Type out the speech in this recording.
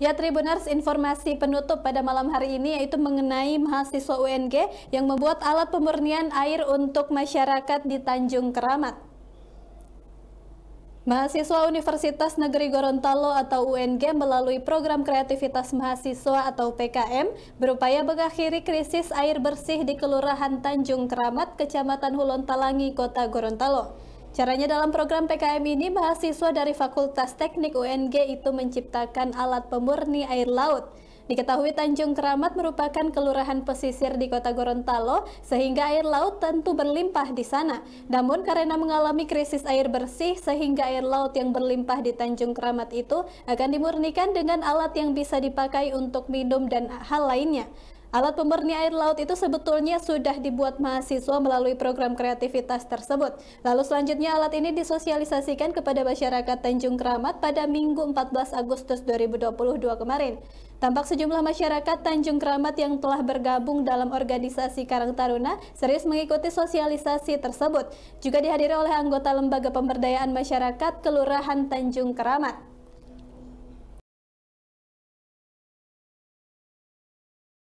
Ya Tribuners, informasi penutup pada malam hari ini yaitu mengenai mahasiswa UNG yang membuat alat pemurnian air untuk masyarakat di Tanjung Keramat. Mahasiswa Universitas Negeri Gorontalo atau UNG melalui program kreativitas mahasiswa atau PKM berupaya mengakhiri krisis air bersih di Kelurahan Tanjung Keramat, Kecamatan Hulon Talangi, Kota Gorontalo. Caranya dalam program PKM ini, mahasiswa dari Fakultas Teknik UNG itu menciptakan alat pemurni air laut. Diketahui Tanjung Keramat merupakan kelurahan pesisir di kota Gorontalo, sehingga air laut tentu berlimpah di sana. Namun karena mengalami krisis air bersih, sehingga air laut yang berlimpah di Tanjung Keramat itu akan dimurnikan dengan alat yang bisa dipakai untuk minum dan hal lainnya. Alat pemurni air laut itu sebetulnya sudah dibuat mahasiswa melalui program kreativitas tersebut. Lalu selanjutnya alat ini disosialisasikan kepada masyarakat Tanjung Keramat pada Minggu 14 Agustus 2022 kemarin. Tampak sejumlah masyarakat Tanjung Keramat yang telah bergabung dalam organisasi Karang Taruna serius mengikuti sosialisasi tersebut. Juga dihadiri oleh anggota Lembaga Pemberdayaan Masyarakat Kelurahan Tanjung Keramat.